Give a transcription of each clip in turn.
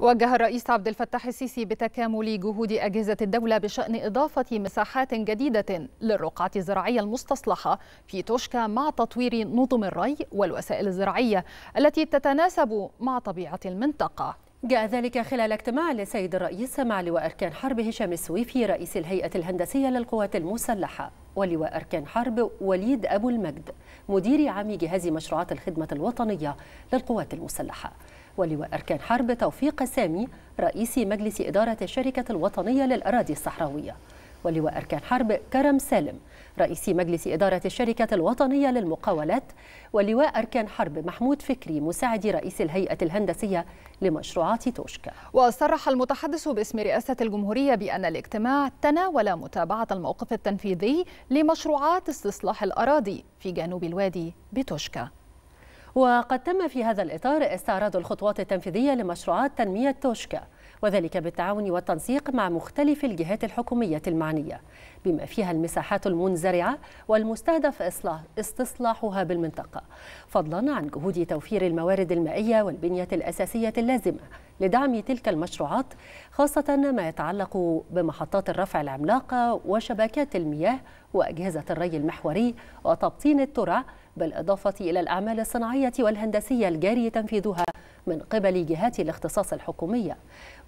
وجه الرئيس عبد الفتاح السيسي بتكامل جهود أجهزة الدولة بشأن إضافة مساحات جديدة للرقعة الزراعية المستصلحة في توشكا مع تطوير نظم الري والوسائل الزراعية التي تتناسب مع طبيعة المنطقة جاء ذلك خلال اجتماع للسيد الرئيس مع لواء أركان حرب هشام السويفي رئيس الهيئة الهندسية للقوات المسلحة ولواء أركان حرب وليد أبو المجد مدير عام جهاز مشروعات الخدمة الوطنية للقوات المسلحة ولواء أركان حرب توفيق سامي رئيس مجلس إدارة الشركة الوطنية للأراضي الصحراوية ولواء أركان حرب كرم سالم رئيس مجلس إدارة الشركة الوطنية للمقاولات ولواء أركان حرب محمود فكري مساعد رئيس الهيئة الهندسية لمشروعات توشكا وصرح المتحدث باسم رئاسة الجمهورية بأن الاجتماع تناول متابعة الموقف التنفيذي لمشروعات استصلاح الأراضي في جنوب الوادي بتوشكا وقد تم في هذا الإطار استعراض الخطوات التنفيذية لمشروعات تنمية توشكا وذلك بالتعاون والتنسيق مع مختلف الجهات الحكومية المعنية بما فيها المساحات المنزرعة والمستهدف إصلاح استصلاحها بالمنطقة فضلا عن جهود توفير الموارد المائية والبنية الأساسية اللازمة لدعم تلك المشروعات خاصة ما يتعلق بمحطات الرفع العملاقة وشبكات المياه وأجهزة الري المحوري وتبطين الترع بالإضافة إلى الأعمال الصناعية والهندسية الجاري تنفيذها من قبل جهات الاختصاص الحكومية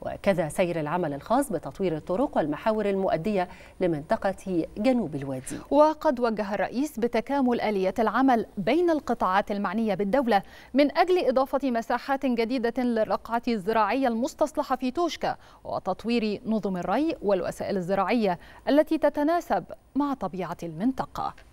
وكذا سير العمل الخاص بتطوير الطرق والمحاور المؤدية لمنطقة جنوب الوادي وقد وجه الرئيس بتكامل آلية العمل بين القطاعات المعنية بالدولة من أجل إضافة مساحات جديدة للرقعة الزراعية المستصلحة في توشكا وتطوير نظم الري والوسائل الزراعية التي تتناسب مع طبيعة المنطقة